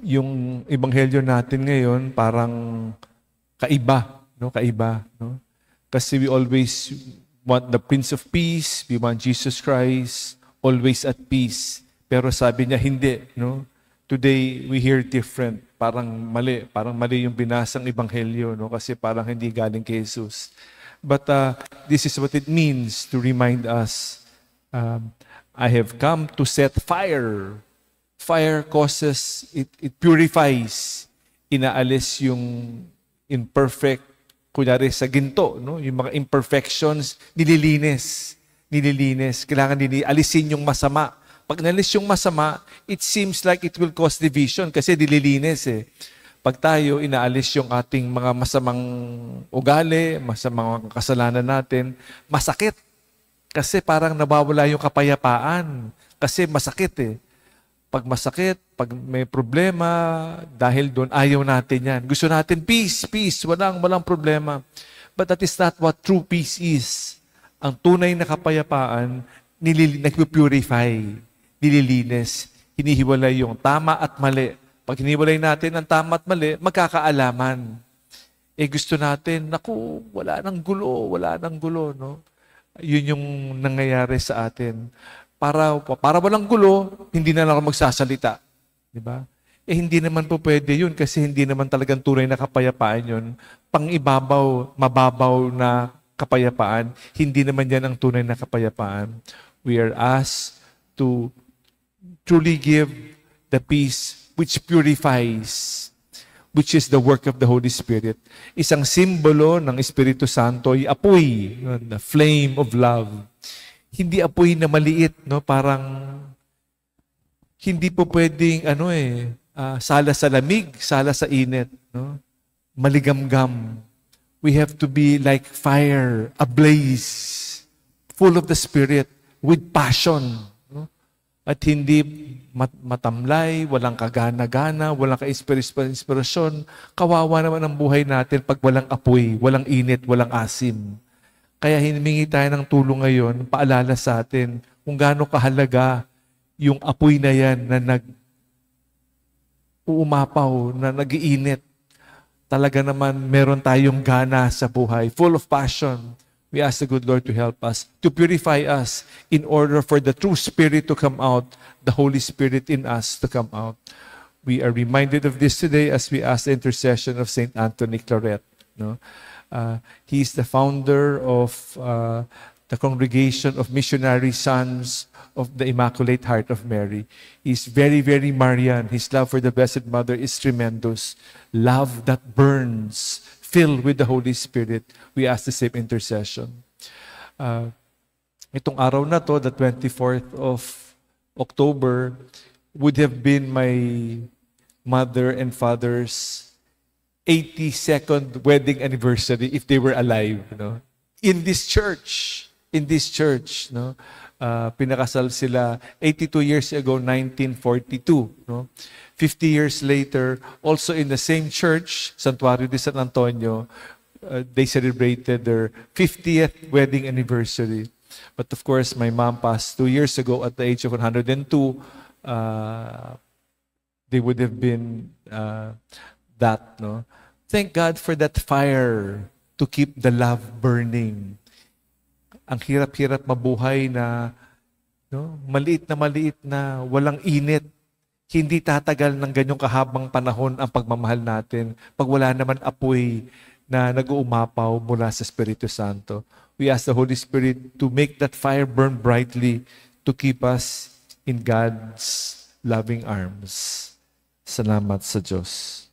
yung ebanghelyo natin ngayon parang kaiba, no? Kaiba, no? Kasi we always want the Prince of Peace, we want Jesus Christ, always at peace. Pero sabi niya, hindi, no? Today, we hear different. Parang mali, parang mali yung binasang ebanghelyo, no? Kasi parang hindi galing kay Jesus. But uh, this is what it means to remind us, um, I have come to set fire fire causes, it, it purifies, inaalis yung imperfect, kunyari sa ginto, no? yung mga imperfections, nililinis, nililinis. Kailangan nili alisin yung masama. Pag nalis yung masama, it seems like it will cause division kasi nililinis eh. Pag tayo inaalis yung ating mga masamang ugali, masamang kasalanan natin, masakit. Kasi parang nawawala yung kapayapaan. Kasi masakit eh pag masakit, pag may problema, dahil doon ayaw natin yan. Gusto natin peace, peace, walang, walang problema. But that is not what true peace is. Ang tunay na kapayapaan, nilil- nagpupurify, nililinis, hinihiwalay yung tama at mali. Pag hiniwalay natin ang tama at mali, magkakaalaman. Eh gusto natin, naku, wala nang gulo, wala nang gulo, no? Yun yung nangyayari sa atin para, para walang gulo, hindi na lang ako magsasalita. Di ba? Eh, hindi naman po pwede yun kasi hindi naman talagang tunay na kapayapaan yun. Pangibabaw, mababaw na kapayapaan, hindi naman yan ang tunay na kapayapaan. We are asked to truly give the peace which purifies, which is the work of the Holy Spirit. Isang simbolo ng Espiritu Santo ay apoy, the flame of love hindi apoy na maliit, no? Parang hindi po pwedeng ano eh uh, sala sa lamig, sala sa init, no? Maligamgam. We have to be like fire, ablaze, full of the spirit with passion, no? At hindi mat- matamlay, walang kagana-gana, walang ka-inspirasyon. Kawawa naman ang buhay natin pag walang apoy, walang init, walang asim. Kaya himingi tayo ng tulong ngayon, paalala sa atin kung gaano kahalaga yung apoy na yan na nag uumapaw, na nagiinit. Talaga naman meron tayong gana sa buhay, full of passion. We ask the good Lord to help us, to purify us in order for the true Spirit to come out, the Holy Spirit in us to come out. We are reminded of this today as we ask the intercession of St. Anthony Claret. No? Uh, he is the founder of uh, the Congregation of Missionary Sons of the Immaculate Heart of Mary. He's very, very Marian. His love for the Blessed Mother is tremendous. Love that burns, filled with the Holy Spirit. We ask the same intercession. Uh, itong araw na to, the 24th of October, would have been my mother and father's 82nd wedding anniversary if they were alive, no? In this church, in this church, no? Uh, pinakasal sila 82 years ago, 1942, no? 50 years later, also in the same church, Santuario de San Antonio, uh, they celebrated their 50th wedding anniversary. But of course, my mom passed two years ago at the age of 102. Uh, they would have been uh, that, no? Thank God for that fire to keep the love burning. Ang hirap-hirap mabuhay na no, maliit na maliit na walang init. Hindi tatagal ng ganyong kahabang panahon ang pagmamahal natin pag wala naman apoy na nag-uumapaw mula sa Espiritu Santo. We ask the Holy Spirit to make that fire burn brightly to keep us in God's loving arms. Salamat sa Diyos.